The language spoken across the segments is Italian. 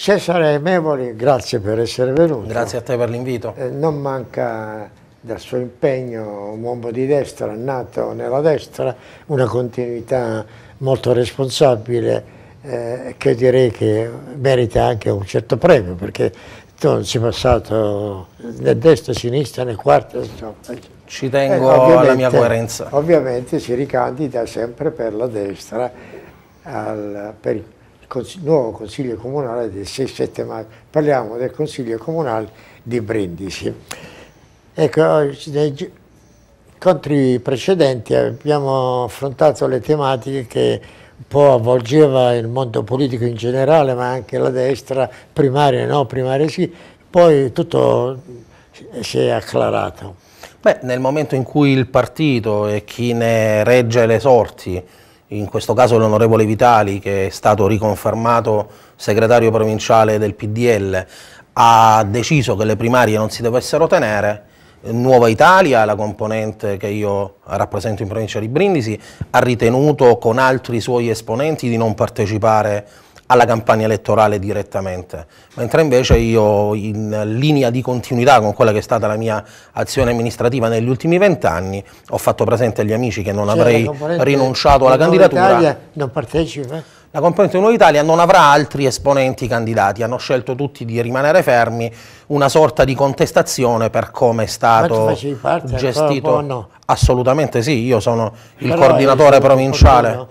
Cesare Memoli, grazie per essere venuto. Grazie a te per l'invito. Eh, non manca dal suo impegno un uomo di destra, nato nella destra, una continuità molto responsabile eh, che direi che merita anche un certo premio perché tu non sei passato né destra, né sinistra, né quarta. Insomma. Ci tengo eh, alla mia coerenza. Ovviamente si ricandida sempre per la destra al, per il cons nuovo Consiglio Comunale del 6-7 maggio, parliamo del Consiglio Comunale di Brindisi. Ecco, nei incontri precedenti abbiamo affrontato le tematiche che un po' avvolgeva il mondo politico in generale, ma anche la destra, primaria no, primaria sì, poi tutto si è acclarato. Beh, nel momento in cui il partito e chi ne regge le sorti in questo caso l'onorevole Vitali che è stato riconfermato segretario provinciale del PDL, ha deciso che le primarie non si dovessero tenere, Nuova Italia, la componente che io rappresento in provincia di Brindisi, ha ritenuto con altri suoi esponenti di non partecipare alla campagna elettorale direttamente, mentre invece io in linea di continuità con quella che è stata la mia azione amministrativa negli ultimi vent'anni ho fatto presente agli amici che non cioè, avrei rinunciato alla candidatura. Italia non partecipa? La componente Nuova Italia non avrà altri esponenti candidati, hanno scelto tutti di rimanere fermi, una sorta di contestazione per come è stato gestito. No? Assolutamente sì, io sono il Però coordinatore provinciale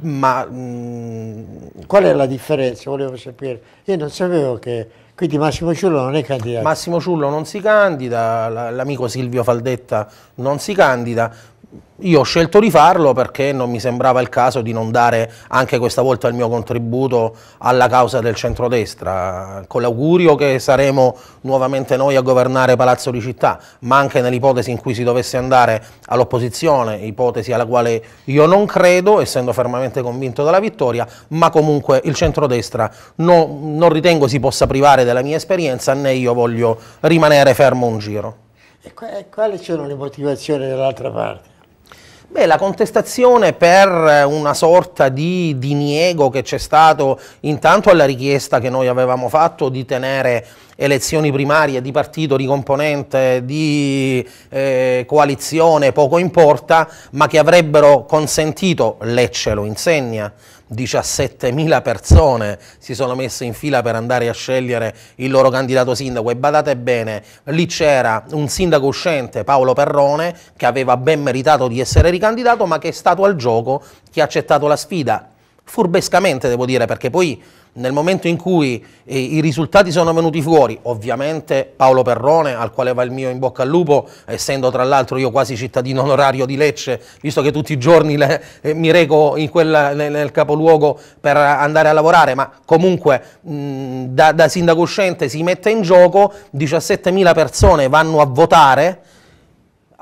ma mh, mm, qual è la differenza? Volevo sapere. Io non sapevo che quindi Massimo Ciullo non è candidato. Massimo Ciullo non si candida, l'amico Silvio Faldetta non si candida, io ho scelto di farlo perché non mi sembrava il caso di non dare anche questa volta il mio contributo alla causa del centrodestra, con l'augurio che saremo nuovamente noi a governare Palazzo di Città, ma anche nell'ipotesi in cui si dovesse andare all'opposizione, ipotesi alla quale io non credo, essendo fermamente convinto della vittoria, ma comunque il centrodestra no, non ritengo si possa privare della mia esperienza né io voglio rimanere fermo un giro. E quali sono le motivazioni dell'altra parte? Beh, la contestazione per eh, una sorta di diniego che c'è stato intanto alla richiesta che noi avevamo fatto di tenere elezioni primarie di partito di componente, di eh, coalizione, poco importa, ma che avrebbero consentito, lei ce lo insegna, 17.000 persone si sono messe in fila per andare a scegliere il loro candidato sindaco e badate bene, lì c'era un sindaco uscente, Paolo Perrone, che aveva ben meritato di essere ricandidato ma che è stato al gioco, che ha accettato la sfida, furbescamente devo dire, perché poi nel momento in cui eh, i risultati sono venuti fuori, ovviamente Paolo Perrone, al quale va il mio in bocca al lupo, essendo tra l'altro io quasi cittadino onorario di Lecce, visto che tutti i giorni le, eh, mi reco quella, nel, nel, capoluogo per andare a lavorare, ma comunque mh, da, da sindaco uscente si mette in gioco, 17.000 persone vanno a votare,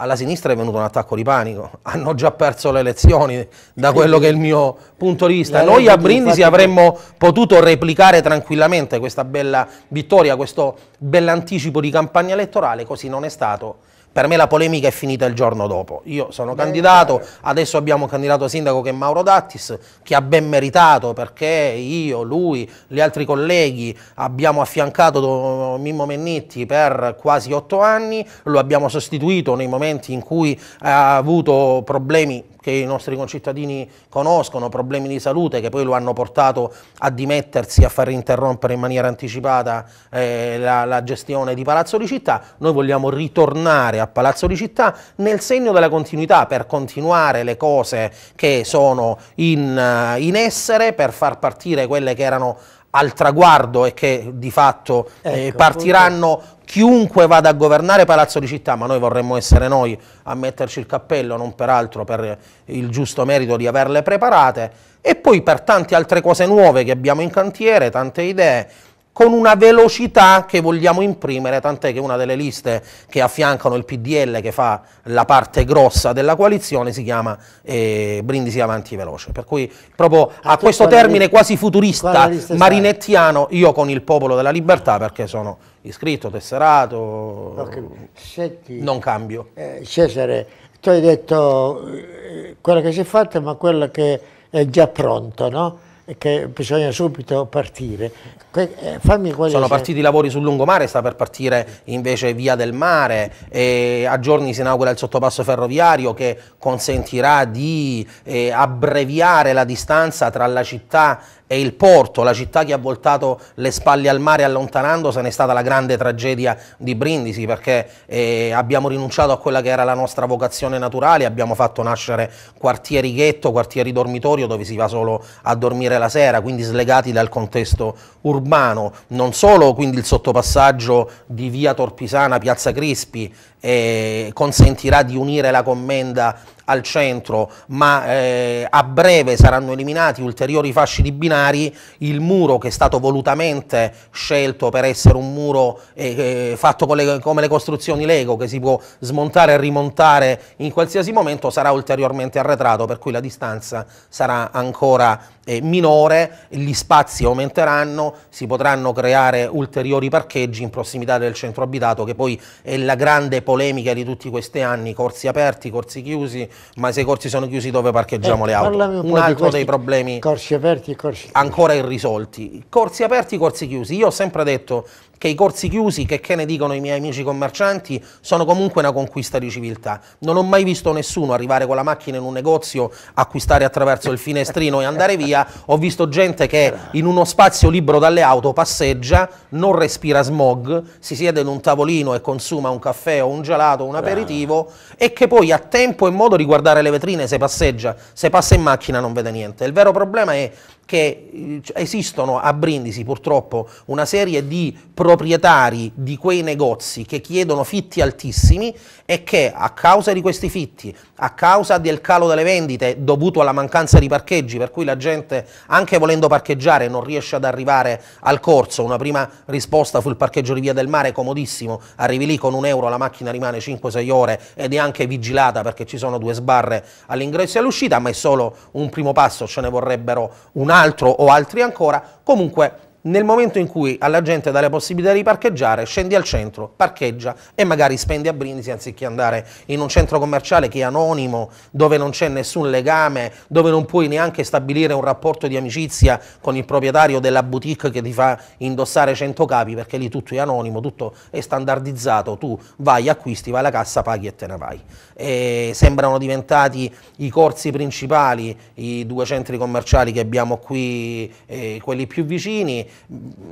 alla sinistra è venuto un attacco di panico, hanno già perso le elezioni da quello che è il mio punto di vista. Noi a Brindisi avremmo potuto replicare tranquillamente questa bella vittoria, questo bell'anticipo di campagna elettorale, così non è stato. Per me la polemica è finita il giorno dopo. Io sono Beh, candidato, adesso abbiamo un candidato sindaco che è Mauro Dattis, che ha ben meritato perché io, lui, gli altri colleghi abbiamo affiancato Mimmo Mennitti per quasi otto anni, lo abbiamo sostituito nei momenti momenti in cui eh, ha avuto problemi che i nostri concittadini conoscono, problemi di salute che poi lo hanno portato a dimettersi, a far interrompere in maniera anticipata eh, la, la, gestione di Palazzo di Città, noi vogliamo ritornare a Palazzo di Città nel segno della continuità per continuare le cose che sono in, eh, in essere, per far partire quelle che erano al traguardo e che di fatto ecco, eh, partiranno poi... chiunque vada a governare Palazzo di Città, ma noi vorremmo essere noi a metterci il cappello, non peraltro per il giusto merito di averle preparate, e poi per tante altre cose nuove che abbiamo in cantiere, tante idee, con una velocità che vogliamo imprimere, tant'è che una delle liste che affiancano il PDL, che fa la parte grossa della coalizione, si chiama eh, Brindisi Avanti Veloce. Per cui proprio a questo termine quasi futurista, marinettiano, io con il Popolo della Libertà, perché sono iscritto, tesserato, Senti, non cambio. Eh, Cesare, tu hai detto eh, quello che si è fatto, ma quello che è già pronto, no? che bisogna subito partire. Que eh, Sono partiti i lavori sul lungomare, sta per partire invece Via del Mare, e a giorni si inaugura il sottopasso ferroviario che consentirà di eh, abbreviare la distanza tra la città e il porto, la città che ha voltato le spalle al mare allontanandosene è stata la grande tragedia di Brindisi perché eh, abbiamo rinunciato a quella che era la nostra vocazione naturale, abbiamo fatto nascere quartieri ghetto, quartieri dormitorio dove si va solo a dormire la sera, quindi slegati dal contesto urbano, non solo quindi il sottopassaggio di via Torpisana, piazza Crispi eh, consentirà di unire la commenda al centro, ma eh, a breve saranno eliminati ulteriori fasci di binari, il muro che è stato volutamente scelto per essere un muro eh, eh fatto le, come le costruzioni Lego, che si può smontare e rimontare in qualsiasi momento, sarà ulteriormente arretrato, per cui la distanza sarà ancora eh, minore, gli spazi aumenteranno, si potranno creare ulteriori parcheggi in prossimità del centro abitato che poi è la grande polemica di tutti questi anni, corsi aperti, corsi chiusi, ma se i corsi sono chiusi dove parcheggiamo eh, le auto? Un, un altro dei problemi corsi aperti, corsi ancora irrisolti. Corsi aperti, corsi chiusi, io ho sempre detto che i corsi chiusi, che, che ne dicono i miei amici commercianti, sono comunque una conquista di civiltà. Non ho mai visto nessuno arrivare con la macchina in un negozio, acquistare attraverso il finestrino e andare via. Ho visto gente che in uno spazio libero dalle auto passeggia, non respira smog, si siede in un tavolino e consuma un caffè o un gelato, un aperitivo e che poi ha tempo e modo di guardare le vetrine se passeggia, se passa in macchina non vede niente. Il vero problema è che eh, cioè, esistono a Brindisi purtroppo una serie di proprietari di quei negozi che chiedono fitti altissimi e che a causa di questi fitti, a causa del calo delle vendite dovuto alla mancanza di parcheggi, per cui la gente anche volendo parcheggiare non riesce ad arrivare al corso, una prima risposta fu il parcheggio di Via del Mare, comodissimo, arrivi lì con un euro, la macchina rimane 5-6 ore ed è anche vigilata perché ci sono due sbarre all'ingresso e all'uscita, ma è solo un primo passo, ce ne vorrebbero un altro o altri ancora, comunque nel momento in cui alla gente dà la possibilità di parcheggiare, scendi al centro, parcheggia e magari spendi a Brindisi anziché andare in un centro commerciale che è anonimo, dove non c'è nessun legame, dove non puoi neanche stabilire un rapporto di amicizia con il proprietario della boutique che ti fa indossare 100 capi, perché lì tutto è anonimo, tutto è standardizzato, tu vai, acquisti, vai alla cassa, paghi e te ne vai. E sembrano diventati i corsi principali, i due centri commerciali che abbiamo qui, eh, quelli più vicini,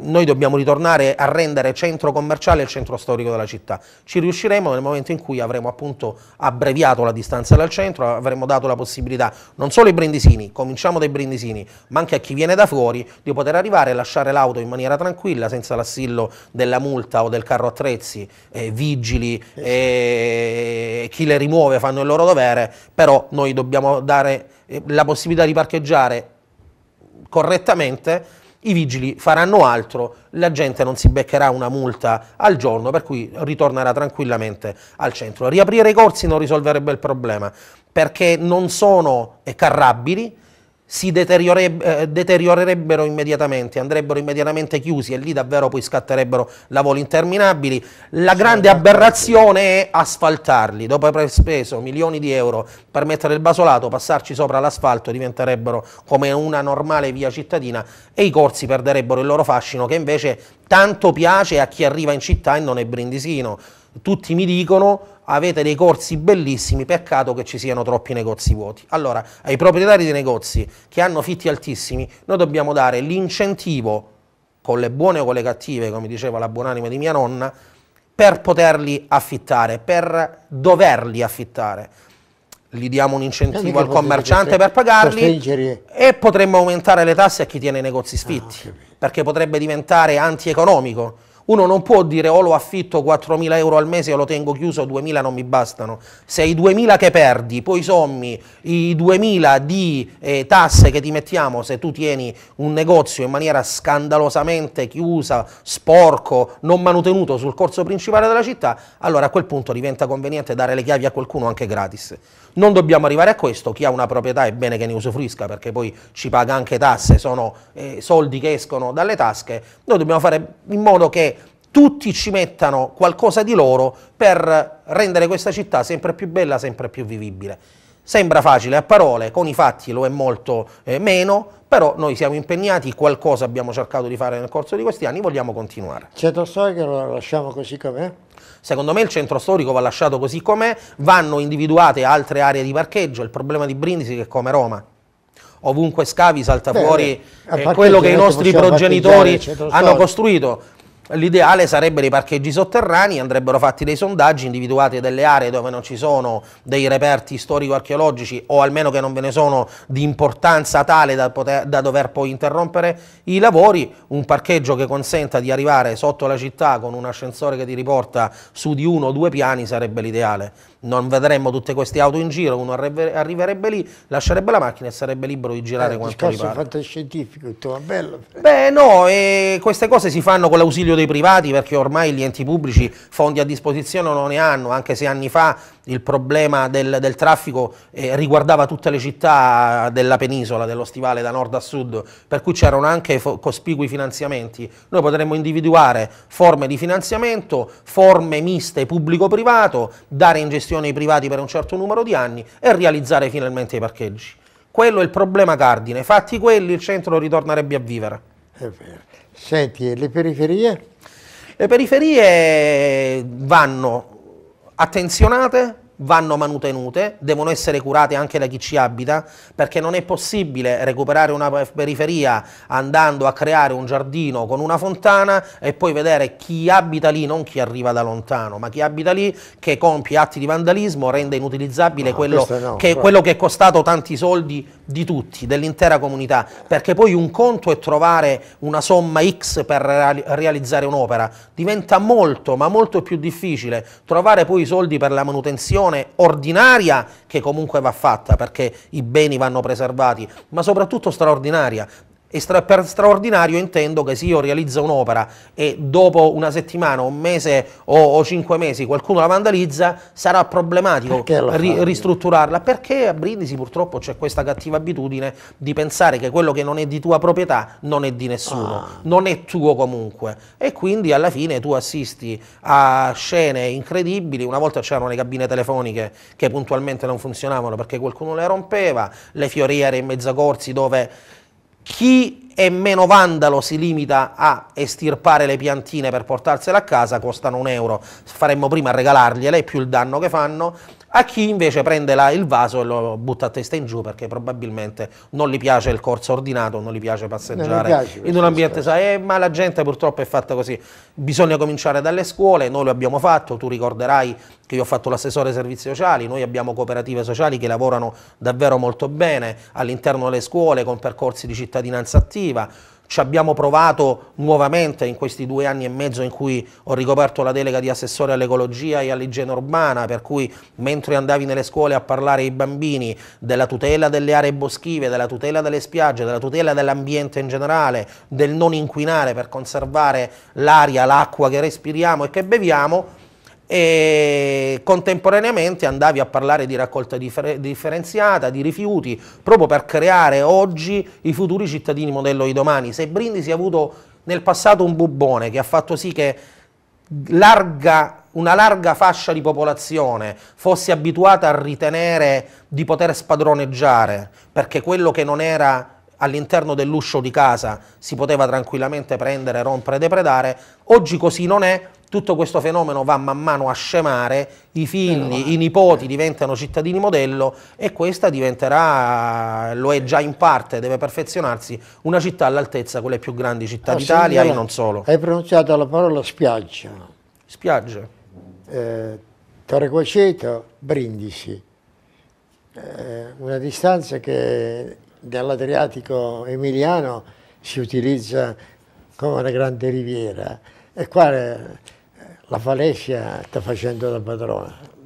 noi dobbiamo ritornare a rendere centro commerciale il centro storico della città. Ci riusciremo nel momento in cui avremo appunto abbreviato la distanza dal centro, avremo dato la possibilità non solo ai brindisini, cominciamo dai brindisini, ma anche a chi viene da fuori di poter arrivare e lasciare l'auto in maniera tranquilla senza l'assillo della multa o del carro attrezzi, eh, vigili, eh, eh chi le rimuove fanno il loro dovere, però noi dobbiamo dare eh, la possibilità di parcheggiare correttamente i vigili faranno altro, la gente non si beccherà una multa al giorno, per cui ritornerà tranquillamente al centro. Riaprire i corsi non risolverebbe il problema, perché non sono carrabili, si eh, deteriorerebbero immediatamente, andrebbero immediatamente chiusi e lì davvero poi scatterebbero lavori interminabili. La grande aberrazione è asfaltarli, dopo aver speso milioni di euro per mettere il basolato, passarci sopra l'asfalto diventerebbero come una normale via cittadina e i corsi perderebbero il loro fascino che invece tanto piace a chi arriva in città e non è brindisino tutti mi dicono avete dei corsi bellissimi, peccato che ci siano troppi negozi vuoti. Allora, ai proprietari di negozi che hanno fitti altissimi, noi dobbiamo dare l'incentivo, con le buone o con le cattive, come diceva la buonanima di mia nonna, per poterli affittare, per doverli affittare. Gli diamo un incentivo al commerciante per pagarli e potremmo aumentare le tasse a chi tiene i negozi sfitti, ah, perché potrebbe diventare antieconomico uno non può dire o oh, lo affitto 4.000 euro al mese o lo tengo chiuso, 2.000 non mi bastano. Se i 2.000 che perdi, poi sommi i 2.000 di eh, tasse che ti mettiamo se tu tieni un negozio in maniera scandalosamente chiusa, sporco, non manutenuto sul corso principale della città, allora a quel punto diventa conveniente dare le chiavi a qualcuno anche gratis. Non dobbiamo arrivare a questo, chi ha una proprietà è bene che ne usufruisca perché poi ci paga anche tasse, sono eh, soldi che escono dalle tasche, noi dobbiamo fare in modo che tutti ci mettano qualcosa di loro per rendere questa città sempre più bella, sempre più vivibile. Sembra facile a parole, con i fatti lo è molto eh, meno, però noi siamo impegnati, qualcosa abbiamo cercato di fare nel corso di questi anni, vogliamo continuare. Il centro storico lo lasciamo così com'è? Secondo me il centro storico va lasciato così com'è, vanno individuate altre aree di parcheggio, il problema di Brindisi che è come Roma. Ovunque scavi salta Beh, fuori eh, quello che i nostri progenitori hanno costruito. L'ideale sarebbero i parcheggi sotterranei, andrebbero fatti dei sondaggi, individuate delle aree dove non ci sono dei reperti storico-archeologici o almeno che non ve ne sono di importanza tale da, poter, da dover poi interrompere i lavori, un parcheggio che consenta di arrivare sotto la città con un ascensore che ti riporta su di uno o due piani sarebbe l'ideale non vedremmo tutte queste auto in giro, uno arriverebbe lì, lascerebbe la macchina e sarebbe libero di girare eh, quanto gli pare. fantascientifico, tutto bello. Beh no, eh, queste cose si fanno con l'ausilio dei privati perché ormai gli enti pubblici fondi a disposizione non ne hanno, anche se anni fa il problema del, del traffico eh, riguardava tutte le città della penisola, dello stivale da nord a sud, per cui c'erano anche cospicui finanziamenti. Noi potremmo individuare forme di finanziamento, forme miste pubblico-privato, dare in gestione ai privati per un certo numero di anni e realizzare finalmente i parcheggi. Quello è il problema cardine, fatti quelli il centro ritornerebbe a vivere. È vero. Senti, le periferie? Le periferie vanno attenzionate vanno manutenute, devono essere curate anche da chi ci abita, perché non è possibile recuperare una periferia andando a creare un giardino con una fontana e poi vedere chi abita lì, non chi arriva da lontano, ma chi abita lì che compie atti di vandalismo, rende inutilizzabile no, quello, no, che, quello che è costato tanti soldi di tutti, dell'intera comunità, perché poi un conto è trovare una somma X per realizzare un'opera, diventa molto, ma molto più difficile trovare poi i soldi per la manutenzione gestione ordinaria che comunque va fatta perché i beni vanno preservati, ma soprattutto straordinaria, e stra per straordinario intendo che se io realizzo un'opera e dopo una settimana, un mese o, o, cinque mesi qualcuno la vandalizza, sarà problematico ri ristrutturarla. Perché a Brindisi purtroppo c'è questa cattiva abitudine di pensare che quello che non è di tua proprietà non è di nessuno, ah. non è tuo comunque. E quindi alla fine tu assisti a scene incredibili. Una volta c'erano le cabine telefoniche che puntualmente non funzionavano perché qualcuno le rompeva, le fioriere in mezzo a corsi dove chi è meno vandalo si limita a estirpare le piantine per portarsele a casa, costano un euro, faremmo prima a regalargliele, è più il danno che fanno, a chi invece prende la, il vaso e lo butta a testa in giù perché probabilmente non gli piace il corso ordinato, non gli piace passeggiare piace in un ambiente, sai, eh, ma la gente purtroppo è fatta così, bisogna cominciare dalle scuole, noi lo abbiamo fatto, tu ricorderai che io ho fatto l'assessore ai servizi sociali, noi abbiamo cooperative sociali che lavorano davvero molto bene all'interno delle scuole con percorsi di cittadinanza attiva, ci abbiamo provato nuovamente in questi due anni e mezzo in cui ho ricoperto la delega di assessore all'ecologia e all'igiene urbana, per cui mentre andavi nelle scuole a parlare ai bambini della tutela delle aree boschive, della tutela delle spiagge, della tutela dell'ambiente in generale, del non inquinare per conservare l'aria, l'acqua che respiriamo e che beviamo, e contemporaneamente andavi a parlare di raccolta differ differenziata, di rifiuti, proprio per creare oggi i futuri cittadini modello di domani. Se Brindisi ha avuto nel passato un bubbone che ha fatto sì che larga, una larga fascia di popolazione fosse abituata a ritenere di poter spadroneggiare, perché quello che non era all'interno dell'uscio di casa si poteva tranquillamente prendere, rompere, depredare, oggi così non è, tutto questo fenomeno va man mano a scemare, i figli, i nipoti diventano cittadini modello e questa diventerà, lo è già in parte, deve perfezionarsi, una città all'altezza con le più grandi città ah, d'Italia e non solo. Hai pronunciato la parola spiaggia. Spiaggia. Eh, Torrequaceto, Brindisi. Eh, una distanza che dell'Adriatico emiliano si utilizza come una grande riviera e qua eh, la Falesia sta facendo da padrona.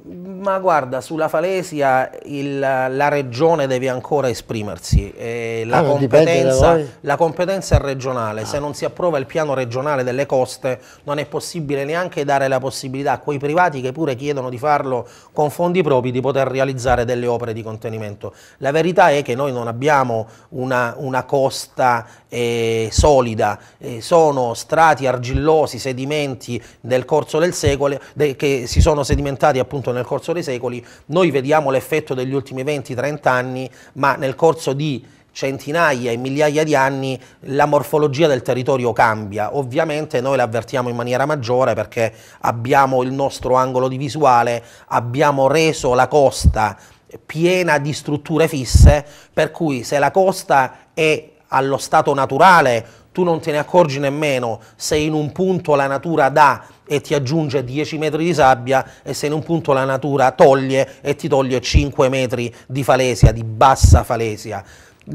Ma guarda, sulla Falesia il, la regione deve ancora esprimersi, eh, la, ah, competenza, la, competenza, è regionale, ah. se non si approva il piano regionale delle coste non è possibile neanche dare la possibilità a quei privati che pure chiedono di farlo con fondi propri di poter realizzare delle opere di contenimento. La verità è che noi non abbiamo una, una costa eh, solida, eh, sono strati argillosi, sedimenti del corso del secolo de, che si sono sedimentati appunto nel corso dei secoli, noi vediamo l'effetto degli ultimi 20-30 anni, ma nel corso di centinaia e migliaia di anni la morfologia del territorio cambia. Ovviamente noi l'avvertiamo in maniera maggiore perché abbiamo il nostro angolo di visuale, abbiamo reso la costa piena di strutture fisse, per cui se la costa è allo stato naturale tu non te ne accorgi nemmeno se in un punto la natura dà e ti aggiunge 10 metri di sabbia e se in un punto la natura toglie e ti toglie 5 metri di falesia, di bassa falesia.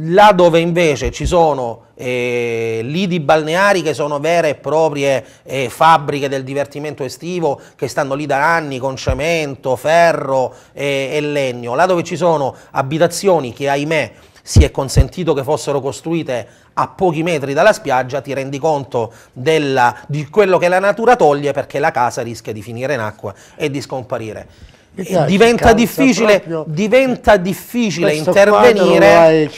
Là dove invece ci sono eh, lidi balneari che sono vere e proprie eh, fabbriche del divertimento estivo che stanno lì da anni con cemento, ferro eh, e legno, là dove ci sono abitazioni che ahimè si è consentito che fossero costruite a pochi metri dalla spiaggia, ti rendi conto della, di quello che la natura toglie perché la casa rischia di finire in acqua e di scomparire. Piace, diventa, difficile, diventa difficile, intervenire.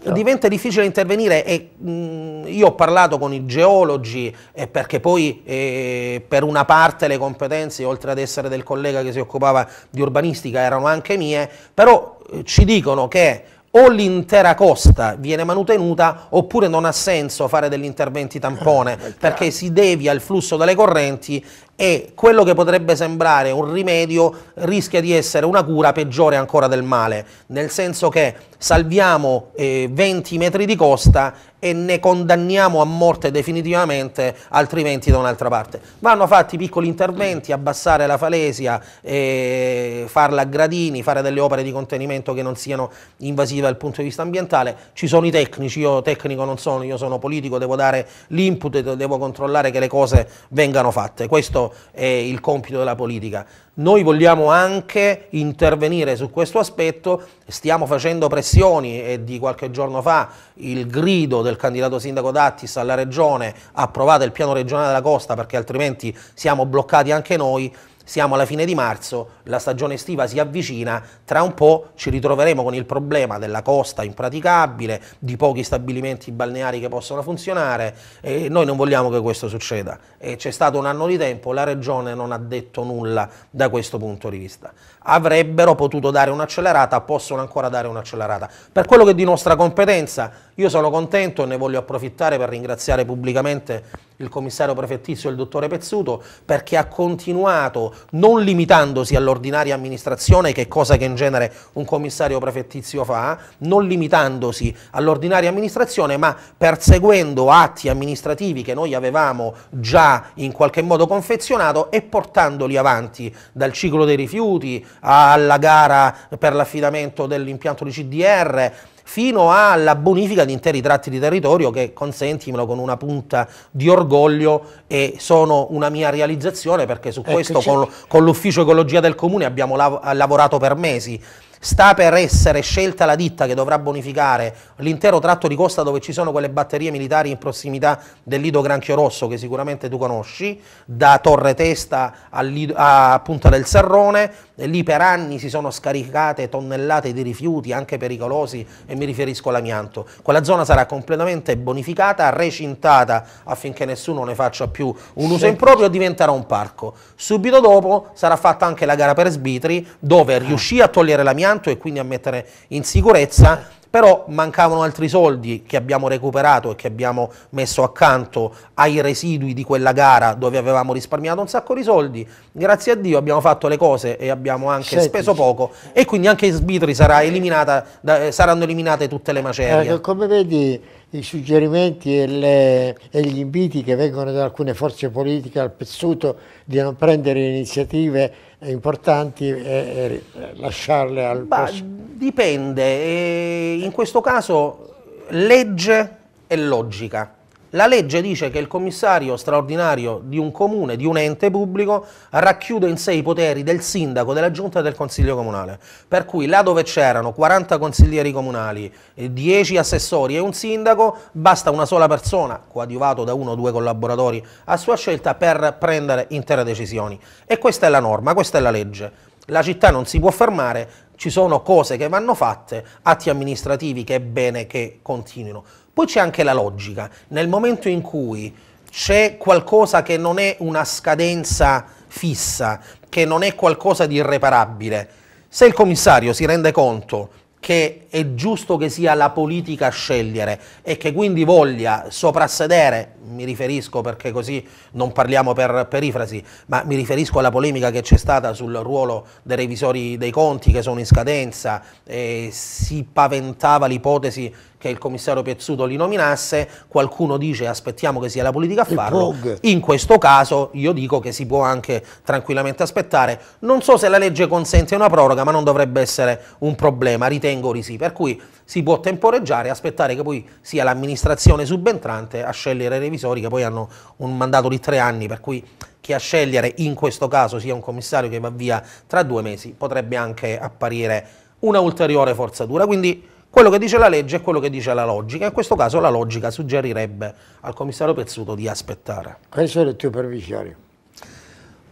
Diventa difficile intervenire e mh, mm, io ho parlato con i geologi eh, perché poi eh, per una parte le competenze, oltre ad essere del collega che si occupava di urbanistica, erano anche mie, però eh, ci dicono che o l'intera costa viene manutenuta oppure non ha senso fare degli interventi tampone ah, perché si devia il flusso delle correnti e quello che potrebbe sembrare un rimedio rischia di essere una cura peggiore ancora del male, nel senso che salviamo eh, 20 metri di costa e ne condanniamo a morte definitivamente altri 20 da un'altra parte. Vanno fatti piccoli interventi, abbassare la falesia, eh, farla a gradini, fare delle opere di contenimento che non siano invasive dal punto di vista ambientale. Ci sono i tecnici, io tecnico non sono, io sono politico, devo dare l'input, devo controllare che le cose vengano fatte. Questo è il compito della politica. Noi vogliamo anche intervenire su questo aspetto, stiamo facendo pressioni e di qualche giorno fa il grido del candidato sindaco Dattis alla regione approvate il piano regionale della costa perché altrimenti siamo bloccati anche noi, siamo alla fine di marzo, la stagione estiva si avvicina, tra un po' ci ritroveremo con il problema della costa impraticabile, di pochi stabilimenti balneari che possono funzionare e noi non vogliamo che questo succeda. c'è stato un anno di tempo, la Regione non ha detto nulla da questo punto di vista. Avrebbero potuto dare un'accelerata, possono ancora dare un'accelerata. Per quello che è di nostra competenza, io sono contento e ne voglio approfittare per ringraziare pubblicamente il commissario prefettizio, il dottore Pezzuto, perché ha continuato non limitandosi all'ordinaria amministrazione, che è cosa che in genere un commissario prefettizio fa, non limitandosi all'ordinaria amministrazione, ma perseguendo atti amministrativi che noi avevamo già in qualche modo confezionato e portandoli avanti dal ciclo dei rifiuti alla gara per l'affidamento dell'impianto di CDR fino alla bonifica di interi tratti di territorio che, consentimelo, con una punta di orgoglio e sono una mia realizzazione perché su ecco, questo ecco, con, con l'ufficio ecologia del comune abbiamo lav lavorato per mesi sta per essere scelta la ditta che dovrà bonificare l'intero tratto di costa dove ci sono quelle batterie militari in prossimità del Lido Granchio Rosso che sicuramente tu conosci, da Torre Testa a, Lido, a Punta del Serrone, e lì per anni si sono scaricate tonnellate di rifiuti anche pericolosi e mi riferisco all'amianto. Quella zona sarà completamente bonificata, recintata affinché nessuno ne faccia più un uso improprio e diventerà un parco. Subito dopo sarà fatta anche la gara per sbitri dove riuscì a togliere l'amianto impianto e quindi a mettere in sicurezza, però mancavano altri soldi che abbiamo recuperato e che abbiamo messo accanto ai residui di quella gara dove avevamo risparmiato un sacco di soldi, grazie a Dio abbiamo fatto le cose e abbiamo anche Scettici. speso poco e quindi anche Sbitri sarà eliminata, da, saranno eliminate tutte le macerie. Eh, come vedi i suggerimenti e, le, e, gli inviti che vengono da alcune forze politiche al pessuto di non prendere iniziative importanti e, e lasciarle al bah, Dipende, eh, in questo caso legge e logica. La legge dice che il commissario straordinario di un comune, di un ente pubblico, racchiude in sé i poteri del sindaco, della giunta e del consiglio comunale. Per cui là dove c'erano 40 consiglieri comunali, 10 assessori e un sindaco, basta una sola persona, coadiuvato da uno o due collaboratori a sua scelta, per prendere intere decisioni. E questa è la norma, questa è la legge. La città non si può fermare, ci sono cose che vanno fatte, atti amministrativi che è bene che continuino. Poi c'è anche la logica, nel momento in cui c'è qualcosa che non è una scadenza fissa, che non è qualcosa di irreparabile, se il commissario si rende conto che è giusto che sia la politica a scegliere e che quindi voglia soprassedere, mi riferisco perché così non parliamo per perifrasi, ma mi riferisco alla polemica che c'è stata sul ruolo dei revisori dei conti che sono in scadenza, eh, si paventava l'ipotesi che il commissario Piazzuto li nominasse, qualcuno dice aspettiamo che sia la politica a farlo, in questo caso io dico che si può anche tranquillamente aspettare, non so se la legge consente una proroga ma non dovrebbe essere un problema, ritengo di sì, per cui si può temporeggiare, aspettare che poi sia l'amministrazione subentrante a scegliere i revisori che poi hanno un mandato di tre anni, per cui chi a scegliere in questo caso sia un commissario che va via tra due mesi potrebbe anche apparire una ulteriore forzatura, quindi quello che dice la legge e quello che dice la logica, in questo caso la logica suggerirebbe al commissario Pezzuto di aspettare. Quali sono le tue previsioni?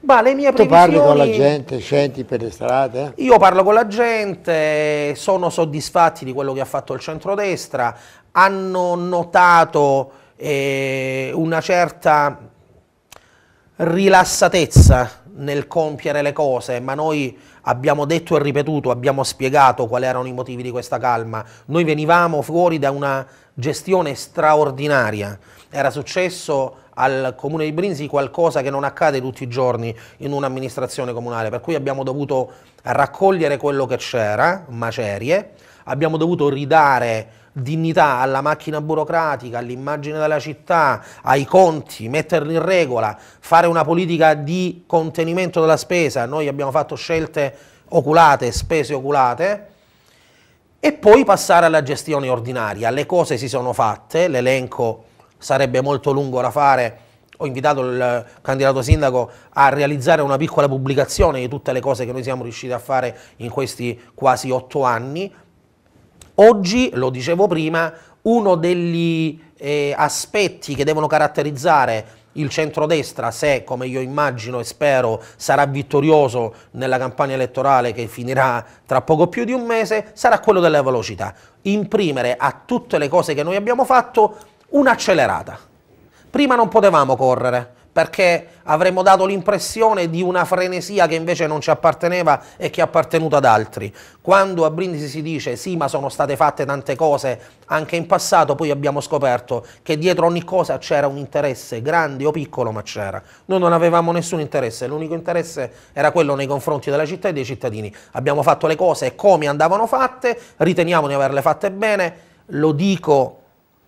Ma le mie tu previsioni... parli con la gente, scendi per le strade? Io parlo con la gente, sono soddisfatti di quello che ha fatto il centrodestra, hanno notato eh, una certa rilassatezza nel compiere le cose, ma noi abbiamo detto e ripetuto, abbiamo spiegato quali erano i motivi di questa calma. Noi venivamo fuori da una gestione straordinaria. Era successo al comune di Brinzi qualcosa che non accade tutti i giorni in un'amministrazione comunale, per cui abbiamo dovuto raccogliere quello che c'era, macerie, abbiamo dovuto ridare dignità alla macchina burocratica, all'immagine della città, ai conti, metterli in regola, fare una politica di contenimento della spesa, noi abbiamo fatto scelte oculate, spese oculate, e poi passare alla gestione ordinaria. Le cose si sono fatte, l'elenco sarebbe molto lungo da fare, ho invitato il candidato sindaco a realizzare una piccola pubblicazione di tutte le cose che noi siamo riusciti a fare in questi quasi otto anni, Oggi, lo dicevo prima, uno degli eh, aspetti che devono caratterizzare il centrodestra, se come io immagino e spero sarà vittorioso nella campagna elettorale che finirà tra poco più di un mese, sarà quello della velocità. Imprimere a tutte le cose che noi abbiamo fatto un'accelerata. Prima non potevamo correre, perché avremmo dato l'impressione di una frenesia che invece non ci apparteneva e che è appartenuta ad altri. Quando a Brindisi si dice sì ma sono state fatte tante cose anche in passato, poi abbiamo scoperto che dietro ogni cosa c'era un interesse, grande o piccolo, ma c'era. Noi non avevamo nessun interesse, l'unico interesse era quello nei confronti della città e dei cittadini. Abbiamo fatto le cose come andavano fatte, riteniamo di averle fatte bene, lo dico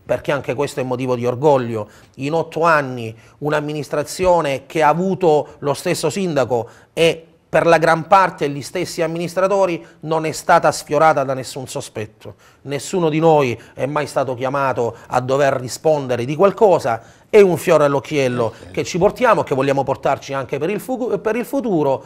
perché anche questo è motivo di orgoglio. In otto anni un'amministrazione che ha avuto lo stesso sindaco e per la gran parte gli stessi amministratori non è stata sfiorata da nessun sospetto. Nessuno di noi è mai stato chiamato a dover rispondere di qualcosa. È un fiore all'occhiello eh, che ci portiamo, che vogliamo portarci anche per il, per il futuro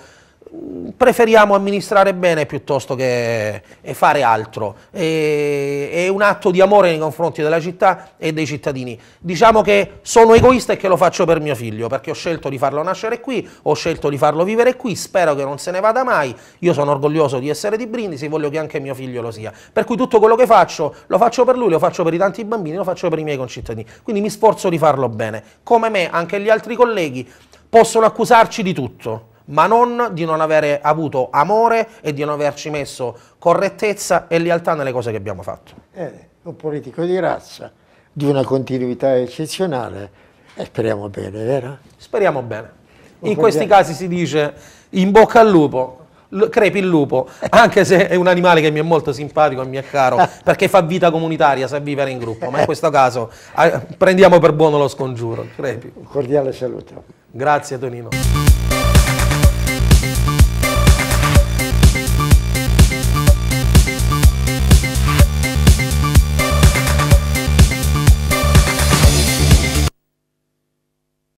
preferiamo amministrare bene piuttosto che fare altro. E, è un atto di amore nei confronti della città e dei cittadini. Diciamo che sono egoista e che lo faccio per mio figlio, perché ho scelto di farlo nascere qui, ho scelto di farlo vivere qui, spero che non se ne vada mai, io sono orgoglioso di essere di Brindisi, e voglio che anche mio figlio lo sia. Per cui tutto quello che faccio lo faccio per lui, lo faccio per i tanti bambini, lo faccio per i miei concittadini. Quindi mi sforzo di farlo bene. Come me, anche gli altri colleghi possono accusarci di tutto ma non di non avere avuto amore e di non averci messo correttezza e lealtà nelle cose che abbiamo fatto. Eh, un politico di razza, di una continuità eccezionale e speriamo bene, vero? Speriamo bene. In questi casi si dice in bocca al lupo, crepi il lupo, anche se è un animale che mi è molto simpatico e mi è caro, perché fa vita comunitaria, sa vivere in gruppo, ma in eh. questo caso ah, prendiamo per buono lo scongiuro, crepi. Un cordiale saluto. Grazie Tonino.